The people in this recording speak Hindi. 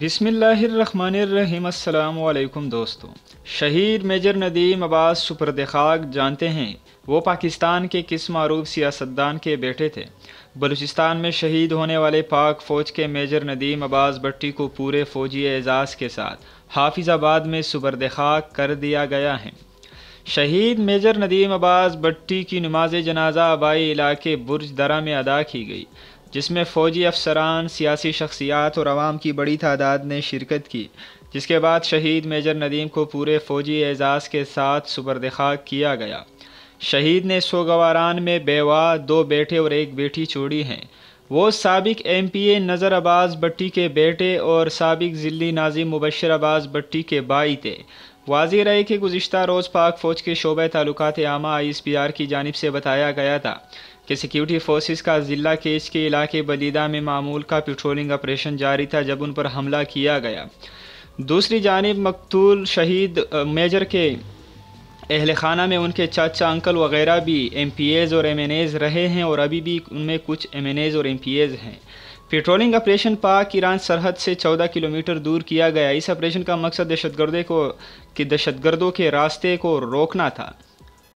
बिसमीम् दोस्तों शहीद मेजर नदीम अब्बास सुपरद खाक जानते हैं वो पाकिस्तान के किस मरूफ सियासतदान के बेटे थे बलूचिस्तान में शहीद होने वाले पाक फ़ौज के मेजर नदीम अब्बास भट्टी को पूरे फ़ौजी एजाज़ के साथ हाफिज़ाबाद में सुबरद खाक कर दिया गया है शहीद मेजर नदीम अब्बास भट्टी की नमाज जनाजा आबाई इलाके बुर्ज दरा में अदा की गई जिसमें फ़ौजी अफसरान सियासी शख्सियात और आवाम की बड़ी तादाद ने शिरकत की जिसके बाद शहीद मेजर नदीम को पूरे फ़ौजी एज़ाज़ के साथ सुबरदखा किया गया शहीद ने सोगवारान में बेवा दो बेटे और एक बेटी छोड़ी हैं वो सबक एम पी ए नज़र अब्बास भट्टी के बेटे और सबक ज़िली नाजिम मुबशर अब्बास भट्टी के भाई थे वाजी रहे कि गुज्त रोज़ पाक फ़ौज के शोबे तल्लक आमा आई एस पी आर की जानब से बताया गया था कि सिक्योरिटी फोर्सेस का ज़िला केच के इलाके बलीदा में मामूल का पेट्रोलिंग ऑपरेशन जारी था जब उन पर हमला किया गया दूसरी जानब मकतूल शहीद मेजर के अहल खाना में उनके चाचा अंकल वगैरह भी एम पी एज़ और एम एन एज़ रहे हैं और अभी भी उनमें कुछ एम एन एज़ और एम पी एज़ हैं पेट्रोलिंग ऑपरेशन पाक ईरान सरहद से 14 किलोमीटर दूर किया गया इस ऑपरेशन का मकसद दहशतगर्दों को कि दहशतगर्दों के रास्ते को रोकना था